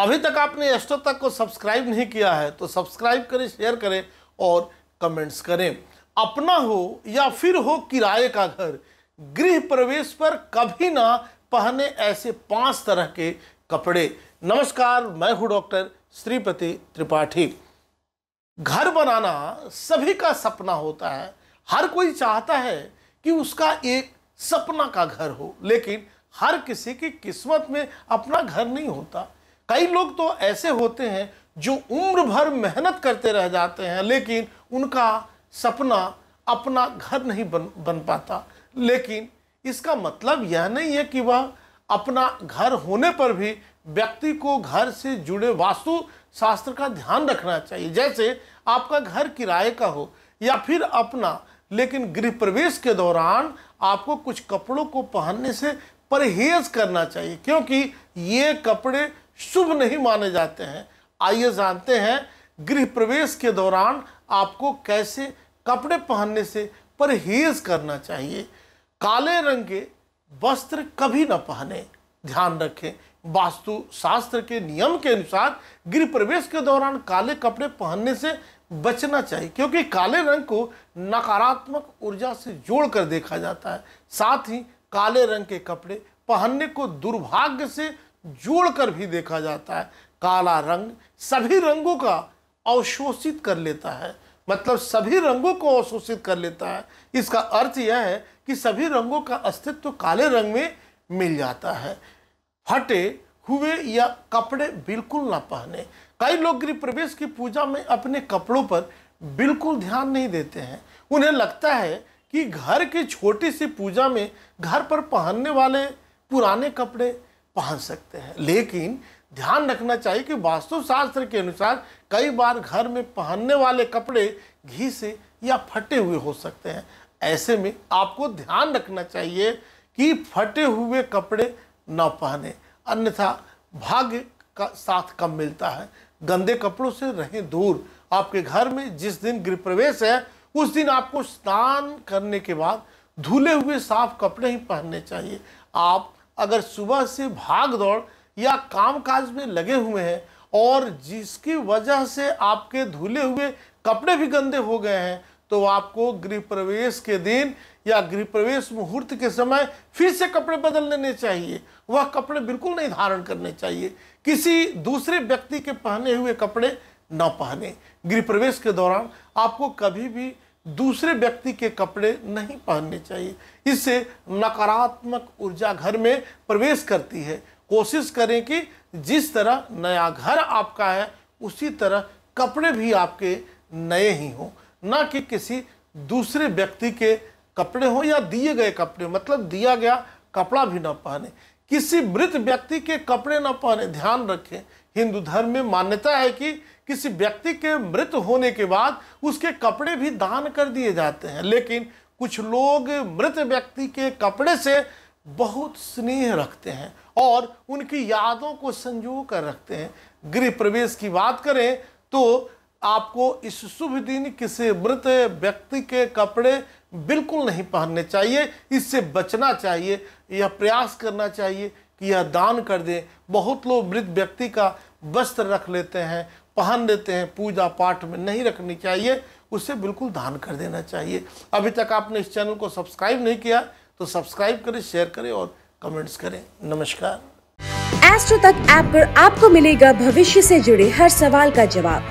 अभी तक आपने एस्ट्रो तक को सब्सक्राइब नहीं किया है तो सब्सक्राइब करें शेयर करें और कमेंट्स करें अपना हो या फिर हो किराए का घर गृह प्रवेश पर कभी ना पहने ऐसे पांच तरह के कपड़े नमस्कार मैं हूं डॉक्टर श्रीपति त्रिपाठी घर बनाना सभी का सपना होता है हर कोई चाहता है कि उसका एक सपना का घर हो लेकिन हर किसी की किस्मत में अपना घर नहीं होता कई लोग तो ऐसे होते हैं जो उम्र भर मेहनत करते रह जाते हैं लेकिन उनका सपना अपना घर नहीं बन बन पाता लेकिन इसका मतलब यह नहीं है कि वह अपना घर होने पर भी व्यक्ति को घर से जुड़े वास्तु शास्त्र का ध्यान रखना चाहिए जैसे आपका घर किराए का हो या फिर अपना लेकिन गृह प्रवेश के दौरान आपको कुछ कपड़ों को पहनने से परहेज करना चाहिए क्योंकि ये कपड़े शुभ नहीं माने जाते हैं आइए जानते हैं गृह प्रवेश के दौरान आपको कैसे कपड़े पहनने से परहेज करना चाहिए काले रंग के वस्त्र कभी न पहने ध्यान रखें वास्तु शास्त्र के नियम के अनुसार गृह प्रवेश के दौरान काले कपड़े पहनने से बचना चाहिए क्योंकि काले रंग को नकारात्मक ऊर्जा से जोड़कर देखा जाता है साथ ही काले रंग के कपड़े पहनने को दुर्भाग्य से जोड़कर भी देखा जाता है काला रंग सभी रंगों का अवशोषित कर लेता है मतलब सभी रंगों को अवशोषित कर लेता है इसका अर्थ यह है कि सभी रंगों का अस्तित्व काले रंग में मिल जाता है फटे हुए या कपड़े बिल्कुल ना पहने कई लोग गृह प्रवेश की पूजा में अपने कपड़ों पर बिल्कुल ध्यान नहीं देते हैं उन्हें लगता है कि घर की छोटी सी पूजा में घर पर पहनने वाले पुराने कपड़े पहन सकते हैं लेकिन ध्यान रखना चाहिए कि वास्तुशास्त्र के अनुसार कई बार घर में पहनने वाले कपड़े घी से या फटे हुए हो सकते हैं ऐसे में आपको ध्यान रखना चाहिए कि फटे हुए कपड़े न पहने अन्यथा भाग्य का साथ कम मिलता है गंदे कपड़ों से रहें दूर आपके घर में जिस दिन गृह प्रवेश है उस दिन आपको स्नान करने के बाद धुले हुए साफ कपड़े ही पहनने चाहिए आप अगर सुबह से भाग दौड़ या कामकाज में लगे हुए हैं और जिसकी वजह से आपके धुले हुए कपड़े भी गंदे हो गए हैं तो आपको गृह प्रवेश के दिन या गृह प्रवेश मुहूर्त के समय फिर से कपड़े बदल लेने चाहिए वह कपड़े बिल्कुल नहीं धारण करने चाहिए किसी दूसरे व्यक्ति के पहने हुए कपड़े न पहने गृह प्रवेश के दौरान आपको कभी भी दूसरे व्यक्ति के कपड़े नहीं पहनने चाहिए इससे नकारात्मक ऊर्जा घर में प्रवेश करती है कोशिश करें कि जिस तरह नया घर आपका है उसी तरह कपड़े भी आपके नए ही हों ना कि किसी दूसरे व्यक्ति के कपड़े हों या दिए गए कपड़े मतलब दिया गया कपड़ा भी ना पहने किसी मृत व्यक्ति के कपड़े न पहने ध्यान रखें हिंदू धर्म में मान्यता है कि किसी व्यक्ति के मृत होने के बाद उसके कपड़े भी दान कर दिए जाते हैं लेकिन कुछ लोग मृत व्यक्ति के कपड़े से बहुत स्नेह रखते हैं और उनकी यादों को संजो कर रखते हैं गृह प्रवेश की बात करें तो आपको इस शुभ दिन किसी मृत व्यक्ति के कपड़े बिल्कुल नहीं पहनने चाहिए इससे बचना चाहिए यह प्रयास करना चाहिए कि यह दान कर दें बहुत लोग मृत व्यक्ति का वस्त्र रख लेते हैं पहन लेते हैं पूजा पाठ में नहीं रखनी चाहिए उसे बिल्कुल दान कर देना चाहिए अभी तक आपने इस चैनल को सब्सक्राइब नहीं किया तो सब्सक्राइब करें शेयर करें और कमेंट्स करें नमस्कार एस्ट्रो तक ऐप पर आपको मिलेगा भविष्य से जुड़े हर सवाल का जवाब